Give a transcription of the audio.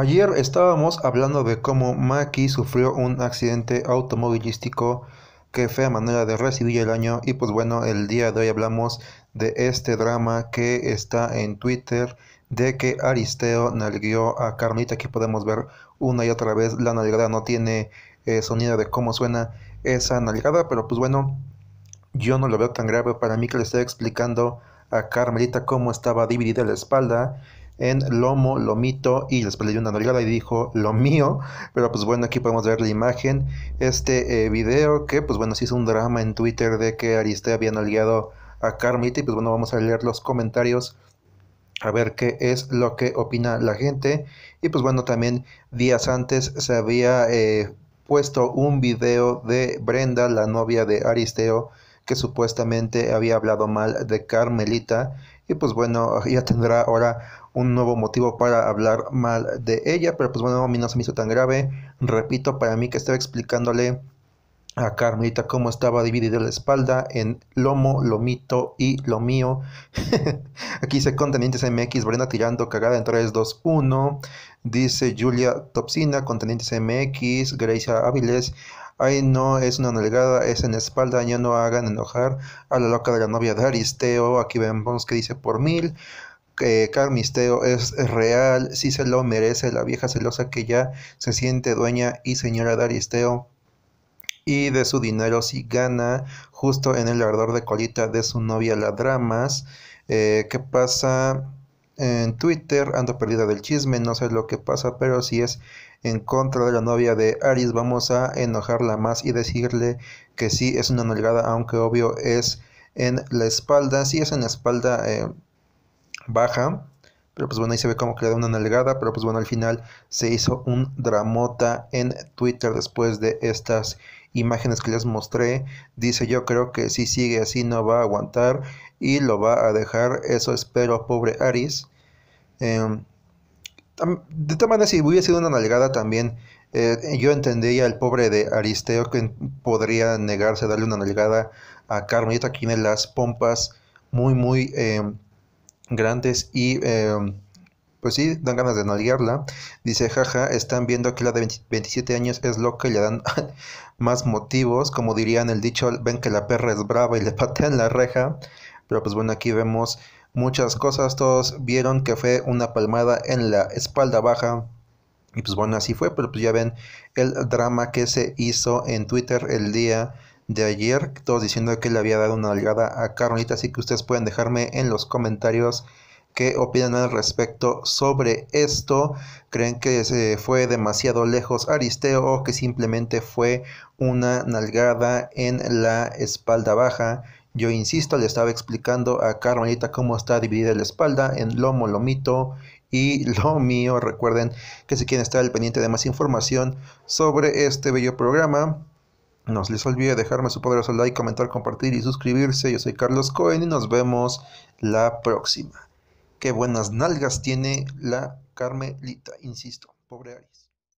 Ayer estábamos hablando de cómo Maki sufrió un accidente automovilístico que fue a manera de recibir el año y pues bueno, el día de hoy hablamos de este drama que está en Twitter de que Aristeo nalgueó a Carmelita aquí podemos ver una y otra vez la nalgada, no tiene eh, sonido de cómo suena esa nalgada, pero pues bueno, yo no lo veo tan grave, para mí que le estoy explicando a Carmelita cómo estaba dividida la espalda en lomo, lomito y les dio una nalgada y dijo lo mío, pero pues bueno, aquí podemos ver la imagen, este eh, video que pues bueno, se hizo un drama en Twitter de que Aristeo había aliado a Carmita y pues bueno, vamos a leer los comentarios a ver qué es lo que opina la gente y pues bueno, también días antes se había eh, puesto un video de Brenda, la novia de Aristeo, que supuestamente había hablado mal de Carmelita y pues bueno, ya tendrá ahora un nuevo motivo para hablar mal de ella, pero pues bueno, a mí no se me hizo tan grave, repito, para mí que estaba explicándole a ah, Carmelita cómo estaba dividida la espalda en lomo, lomito y lo mío. Aquí dice Contenientes MX, Brenda tirando cagada en 3, 2, 1. Dice Julia Topsina, Contenientes MX, Gracia Áviles. Ay, no, es una nalgada, es en espalda, ya no hagan enojar a la loca de la novia de Aristeo. Aquí vemos que dice por mil que Carmisteo es real, si se lo merece la vieja celosa que ya se siente dueña y señora de Aristeo y de su dinero si gana justo en el ardor de colita de su novia la dramas eh, qué pasa en Twitter ando perdida del chisme no sé lo que pasa pero si es en contra de la novia de Aris vamos a enojarla más y decirle que sí es una nalgada aunque obvio es en la espalda si es en la espalda eh, baja pero pues bueno, ahí se ve como que le una nalgada. Pero pues bueno, al final se hizo un dramota en Twitter después de estas imágenes que les mostré, dice yo creo que si sigue así no va a aguantar y lo va a dejar, eso espero, pobre Aris. Em, de todas maneras, si hubiera sido una nalgada también, eh, yo entendía el pobre de Aristeo que podría negarse a darle una nalgada a Carmelita, aquí tiene las pompas muy, muy em, grandes y em, pues sí, dan ganas de nalguearla. Dice, jaja, están viendo que la de 27 años es loca y le dan más motivos. Como dirían el dicho, ven que la perra es brava y le patean la reja. Pero pues bueno, aquí vemos muchas cosas. Todos vieron que fue una palmada en la espalda baja. Y pues bueno, así fue. Pero pues ya ven el drama que se hizo en Twitter el día de ayer. Todos diciendo que le había dado una nalgada a Carolita. Así que ustedes pueden dejarme en los comentarios ¿Qué opinan al respecto sobre esto? ¿Creen que se fue demasiado lejos Aristeo o que simplemente fue una nalgada en la espalda baja? Yo insisto, le estaba explicando a Carmelita cómo está dividida la espalda en lomo, lomito y lo mío. Recuerden que si quieren estar al pendiente de más información sobre este bello programa, no se les olvide dejarme su poderoso like, comentar, compartir y suscribirse. Yo soy Carlos Cohen y nos vemos la próxima. Qué buenas nalgas tiene la Carmelita, insisto, pobre Aries.